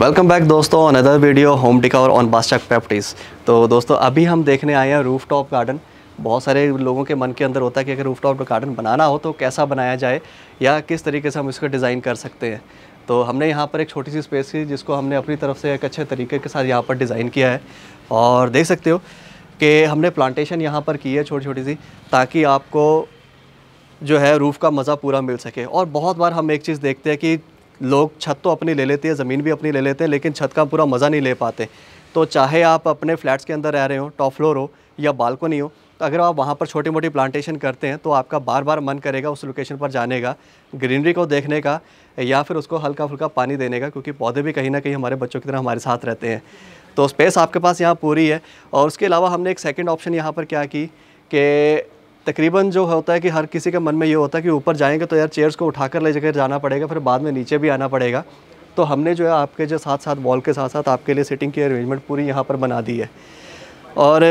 welcome back दोस्तों another video home decor on Badshah properties तो दोस्तों अभी हम देखने आए हैं रूफ टॉप गार्डन बहुत सारे लोगों के मन के अंदर होता है कि अगर रूफ टॉप गार्डन बनाना हो तो कैसा बनाया जाए या किस तरीके से हम इसको डिज़ाइन कर सकते हैं तो हमने यहाँ पर एक छोटी सी स्पेस की जिसको हमने अपनी तरफ से एक अच्छे तरीके के साथ यहाँ पर डिज़ाइन किया है और देख सकते हो कि हमने प्लांटेशन यहाँ पर की है छोटी छोटी सी ताकि आपको जो है रूफ़ का मज़ा पूरा मिल सके और बहुत बार हम एक चीज़ देखते हैं कि लोग छत तो अपनी ले लेते हैं ज़मीन भी अपनी ले लेते हैं लेकिन छत का पूरा मज़ा नहीं ले पाते तो चाहे आप अपने फ्लैट्स के अंदर रह रहे हो टॉप फ्लोर हो या बालकोनी हो तो अगर आप वहाँ पर छोटी मोटी प्लांटेशन करते हैं तो आपका बार बार मन करेगा उस लोकेशन पर जाने का ग्रीनरी को देखने का या फिर उसको हल्का फुल्का पानी देने का क्योंकि पौधे भी कहीं ना कहीं हमारे बच्चों की तरह हमारे साथ रहते हैं तो स्पेस आपके पास यहाँ पूरी है और उसके अलावा हमने एक सेकेंड ऑप्शन यहाँ पर क्या की कि तकरीबन जो होता है कि हर किसी के मन में ये होता है कि ऊपर जाएंगे तो यार चेयर्स को उठाकर ले जाकर जाना पड़ेगा फिर बाद में नीचे भी आना पड़ेगा तो हमने जो है आपके जो साथ साथ वॉल के साथ साथ आपके लिए सिटिंग की अरेंजमेंट पूरी यहाँ पर बना दी है और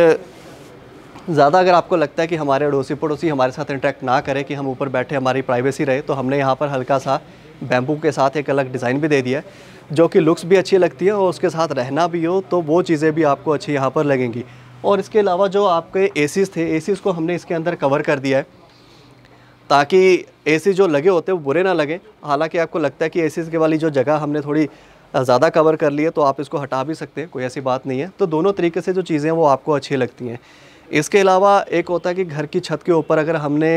ज़्यादा अगर आपको लगता है कि हमारे अड़ोसी पड़ोसी हमारे साथ इंटरेक्ट ना करें कि हम ऊपर बैठे हमारी प्राइवेसी रहे तो हमने यहाँ पर हल्का सा बैम्बू के साथ एक अलग डिज़ाइन भी दे दिया है जो कि लुक्स भी अच्छी लगती है और उसके साथ रहना भी हो तो वो चीज़ें भी आपको अच्छी यहाँ पर लगेंगी और इसके अलावा जो आपके ए थे ए को हमने इसके अंदर कवर कर दिया है ताकि ए जो लगे होते हैं वो बुरे ना लगें हालांकि आपको लगता है कि ए के वाली जो जगह हमने थोड़ी ज़्यादा कवर कर ली है तो आप इसको हटा भी सकते हैं कोई ऐसी बात नहीं है तो दोनों तरीके से जो चीज़ें हैं वो आपको अच्छी लगती हैं इसके अलावा एक होता है कि घर की छत के ऊपर अगर हमने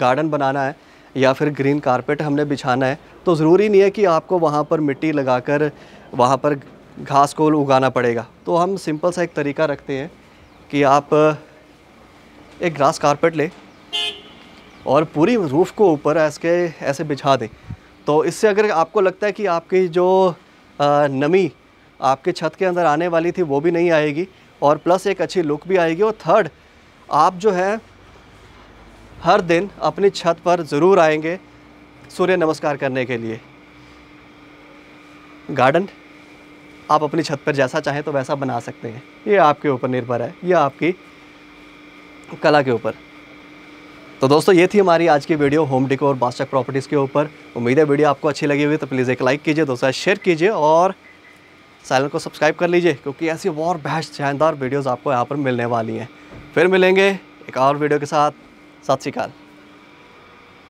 गार्डन बनाना है या फिर ग्रीन कारपेट हमने बिछाना है तो ज़रूरी नहीं है कि आपको वहाँ पर मिट्टी लगा वहाँ पर घास को उगाना पड़ेगा तो हम सिंपल सा एक तरीका रखते हैं कि आप एक ग्रास कारपेट ले और पूरी रूफ़ को ऊपर ऐसे ऐसे बिछा दें तो इससे अगर आपको लगता है कि आपकी जो नमी आपके छत के अंदर आने वाली थी वो भी नहीं आएगी और प्लस एक अच्छी लुक भी आएगी और थर्ड आप जो है हर दिन अपनी छत पर ज़रूर आएंगे सूर्य नमस्कार करने के लिए गार्डन आप अपनी छत पर जैसा चाहें तो वैसा बना सकते हैं ये आपके ऊपर निर्भर है ये आपकी कला के ऊपर तो दोस्तों ये थी हमारी आज की वीडियो होम डिकोर बास्टक प्रॉपर्टीज़ के ऊपर उम्मीद है वीडियो आपको अच्छी लगी हुई तो प्लीज़ एक लाइक कीजिए दोस्तों शेयर कीजिए और चैनल को सब्सक्राइब कर लीजिए क्योंकि ऐसी और बेस्ट शानदार वीडियोज़ आपको यहाँ पर मिलने वाली हैं फिर मिलेंगे एक और वीडियो के साथ सत श्रीकाल